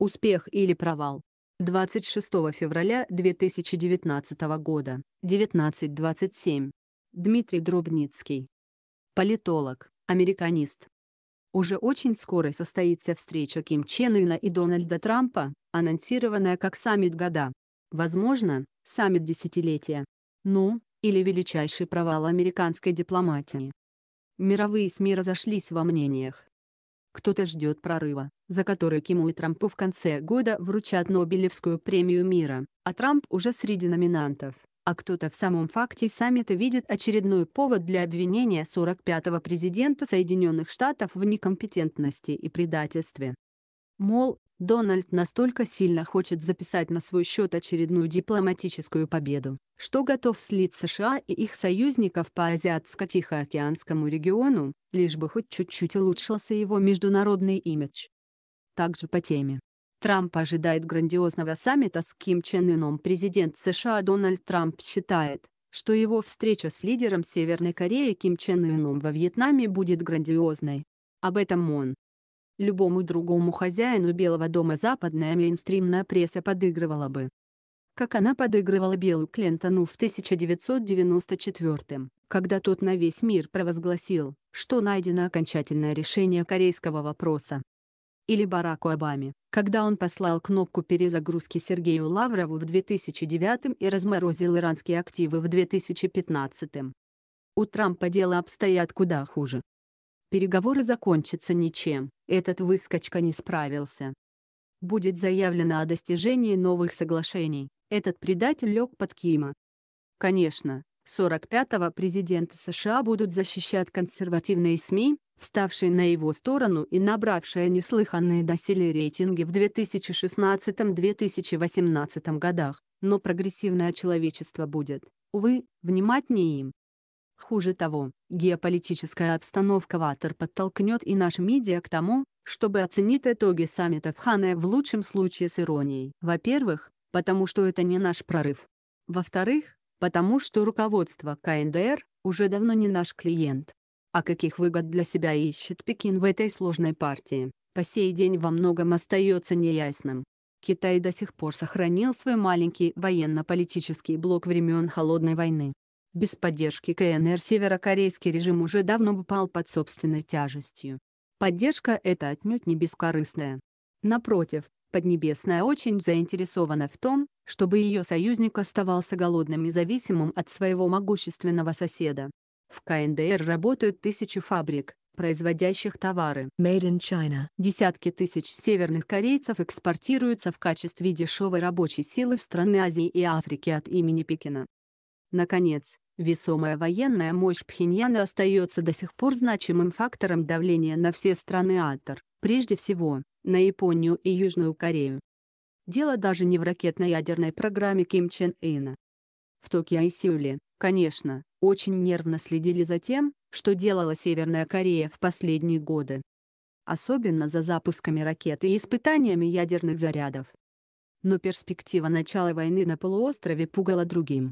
Успех или провал. 26 февраля 2019 года, 19.27. Дмитрий Дробницкий. Политолог, американист. Уже очень скоро состоится встреча Ким Чен Ына и Дональда Трампа, анонсированная как саммит года. Возможно, саммит десятилетия. Ну, или величайший провал американской дипломатии. Мировые СМИ разошлись во мнениях. Кто-то ждет прорыва, за который Киму и Трампу в конце года вручат Нобелевскую премию мира, а Трамп уже среди номинантов. А кто-то в самом факте саммита видит очередной повод для обвинения 45-го президента Соединенных Штатов в некомпетентности и предательстве. Мол, Дональд настолько сильно хочет записать на свой счет очередную дипломатическую победу, что готов слить США и их союзников по Азиатско-Тихоокеанскому региону, лишь бы хоть чуть-чуть улучшился его международный имидж. Также по теме. Трамп ожидает грандиозного саммита с Ким Чен Ыном. Президент США Дональд Трамп считает, что его встреча с лидером Северной Кореи Ким Чен Ыном во Вьетнаме будет грандиозной. Об этом он, любому другому хозяину Белого дома западная мейнстримная пресса подыгрывала бы. Как она подыгрывала Белу Клинтону в 1994 когда тот на весь мир провозгласил, что найдено окончательное решение корейского вопроса. Или Бараку Обаме, когда он послал кнопку перезагрузки Сергею Лаврову в 2009 и разморозил иранские активы в 2015. У Трампа дело обстоят куда хуже. Переговоры закончатся ничем, этот выскочка не справился. Будет заявлено о достижении новых соглашений, этот предатель лег под Кима. Конечно, 45-го президента США будут защищать консервативные СМИ, вставшие на его сторону и набравшие неслыханные доселе рейтинги в 2016-2018 годах, но прогрессивное человечество будет, увы, внимать не им. Хуже того, геополитическая обстановка ВАТР подтолкнет и наш медиа к тому, чтобы оценить итоги саммита в Хане в лучшем случае с иронией. Во-первых, потому что это не наш прорыв. Во-вторых, потому что руководство КНДР уже давно не наш клиент. А каких выгод для себя ищет Пекин в этой сложной партии, по сей день во многом остается неясным. Китай до сих пор сохранил свой маленький военно-политический блок времен Холодной войны. Без поддержки КНР северокорейский режим уже давно бы пал под собственной тяжестью. Поддержка эта отнюдь не бескорыстная. Напротив, Поднебесная очень заинтересована в том, чтобы ее союзник оставался голодным и зависимым от своего могущественного соседа. В КНДР работают тысячи фабрик, производящих товары. Made in China. Десятки тысяч северных корейцев экспортируются в качестве дешевой рабочей силы в страны Азии и Африки от имени Пекина. Наконец, весомая военная мощь Пхеньяна остается до сих пор значимым фактором давления на все страны АТР, прежде всего, на Японию и Южную Корею. Дело даже не в ракетно-ядерной программе Ким Чен Ына. В Токио и Сеуле, конечно, очень нервно следили за тем, что делала Северная Корея в последние годы. Особенно за запусками ракет и испытаниями ядерных зарядов. Но перспектива начала войны на полуострове пугала другим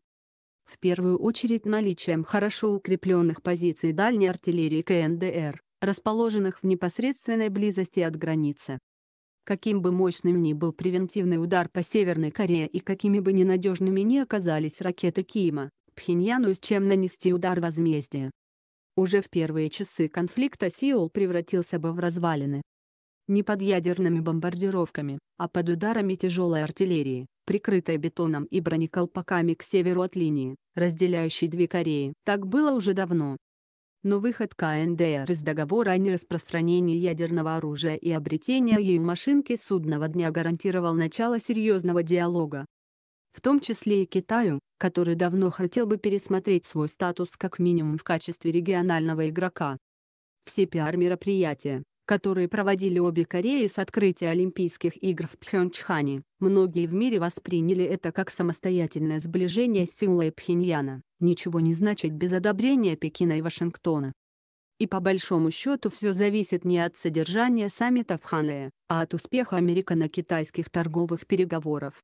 в первую очередь наличием хорошо укрепленных позиций дальней артиллерии КНДР, расположенных в непосредственной близости от границы. Каким бы мощным ни был превентивный удар по Северной Корее и какими бы ненадежными ни оказались ракеты Кима, Пхеньяну с чем нанести удар возмездия. Уже в первые часы конфликта Сеул превратился бы в развалины. Не под ядерными бомбардировками, а под ударами тяжелой артиллерии, прикрытая бетоном и бронеколпаками к северу от линии, разделяющей две Кореи. Так было уже давно. Но выход КНДР из договора о нераспространении ядерного оружия и обретение ею машинки судного дня гарантировал начало серьезного диалога. В том числе и Китаю, который давно хотел бы пересмотреть свой статус как минимум в качестве регионального игрока. Все пиар-мероприятия, которые проводили обе Кореи с открытия Олимпийских игр в Пхенчхане, многие в мире восприняли это как самостоятельное сближение Сеула и Пхеньяна, ничего не значит без одобрения Пекина и Вашингтона. И по большому счету все зависит не от содержания саммита в Ханле, а от успеха американо-китайских торговых переговоров.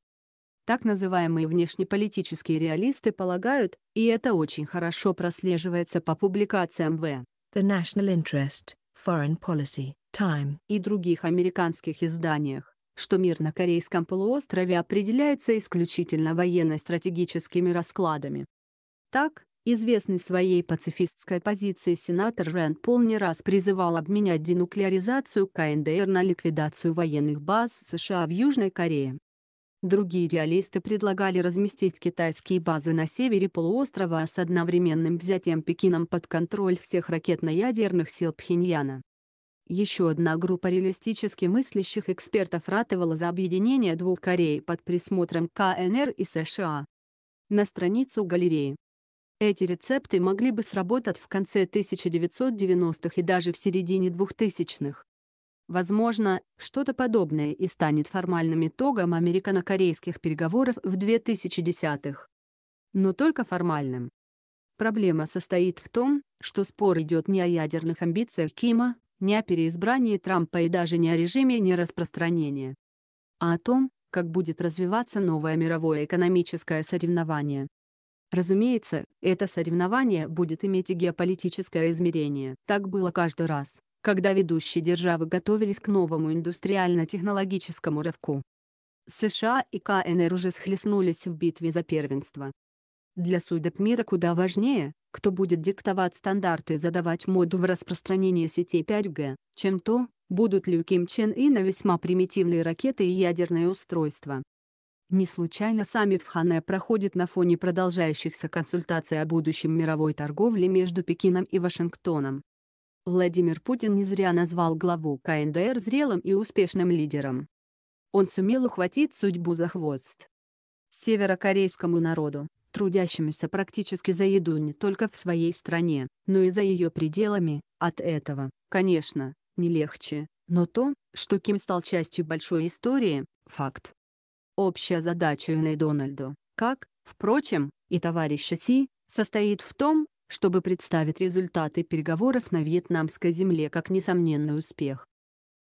Так называемые внешнеполитические реалисты полагают, и это очень хорошо прослеживается по публикациям в The National Interest, Foreign Policy, Time и других американских изданиях, что мир на Корейском полуострове определяется исключительно военно-стратегическими раскладами. Так, известный своей пацифистской позиции сенатор Рэнд Пол не раз призывал обменять денуклеаризацию КНДР на ликвидацию военных баз США в Южной Корее. Другие реалисты предлагали разместить китайские базы на севере полуострова с одновременным взятием Пекином под контроль всех ракетно-ядерных сил Пхеньяна. Еще одна группа реалистически мыслящих экспертов ратовала за объединение двух Корей под присмотром КНР и США. На страницу галереи. Эти рецепты могли бы сработать в конце 1990-х и даже в середине 2000-х. Возможно, что-то подобное и станет формальным итогом американо-корейских переговоров в 2010-х. Но только формальным. Проблема состоит в том, что спор идет не о ядерных амбициях Кима, не о переизбрании Трампа и даже не о режиме нераспространения, а о том, как будет развиваться новое мировое экономическое соревнование. Разумеется, это соревнование будет иметь и геополитическое измерение. Так было каждый раз, когда ведущие державы готовились к новому индустриально-технологическому рывку. США и КНР уже схлестнулись в битве за первенство. Для судеб мира куда важнее, кто будет диктовать стандарты и задавать моду в распространении сетей 5G, чем то, будут ли у Ким Чен и на весьма примитивные ракеты и ядерные устройства. Не случайно саммит в Хане проходит на фоне продолжающихся консультаций о будущем мировой торговли между Пекином и Вашингтоном. Владимир Путин не зря назвал главу КНДР зрелым и успешным лидером. Он сумел ухватить судьбу за хвост. Северокорейскому народу, трудящемуся практически за еду не только в своей стране, но и за ее пределами, от этого, конечно, не легче, но то, что Ким стал частью большой истории, факт. Общая задача Юны Дональду, как, впрочем, и товарища Си, состоит в том, чтобы представить результаты переговоров на вьетнамской земле как несомненный успех.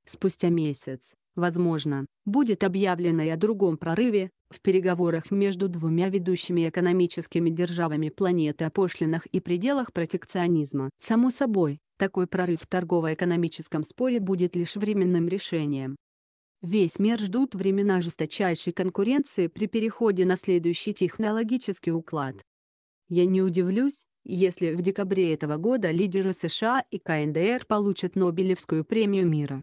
Спустя месяц, возможно, будет объявлено и о другом прорыве в переговорах между двумя ведущими экономическими державами планеты о пошлинах и пределах протекционизма. Само собой, такой прорыв в торгово-экономическом споре будет лишь временным решением. Весь мир ждут времена жесточайшей конкуренции при переходе на следующий технологический уклад. Я не удивлюсь, если в декабре этого года лидеры США и КНДР получат Нобелевскую премию мира.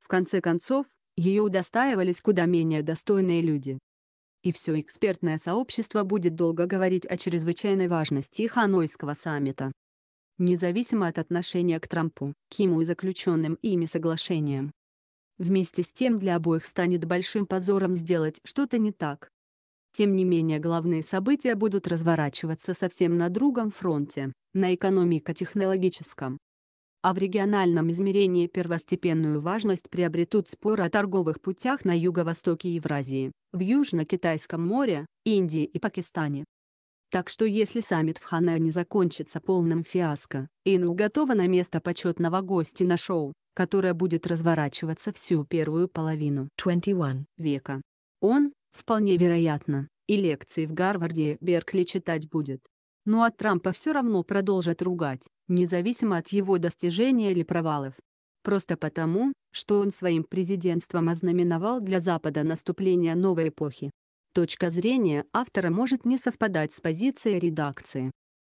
В конце концов, ее удостаивались куда менее достойные люди. И все экспертное сообщество будет долго говорить о чрезвычайной важности Ханойского саммита. Независимо от отношения к Трампу, Киму и заключенным ими соглашениям. Вместе с тем для обоих станет большим позором сделать что-то не так. Тем не менее главные события будут разворачиваться совсем на другом фронте, на экономико-технологическом. А в региональном измерении первостепенную важность приобретут споры о торговых путях на юго-востоке Евразии, в Южно-Китайском море, Индии и Пакистане. Так что если саммит в Хане не закончится полным фиаско, Ину готова на место почетного гостя на шоу, которое будет разворачиваться всю первую половину 21 века. Он, Вполне вероятно, и лекции в Гарварде Беркли читать будет. Ну а Трампа все равно продолжат ругать, независимо от его достижений или провалов. Просто потому, что он своим президентством ознаменовал для Запада наступление новой эпохи. Точка зрения автора может не совпадать с позицией редакции,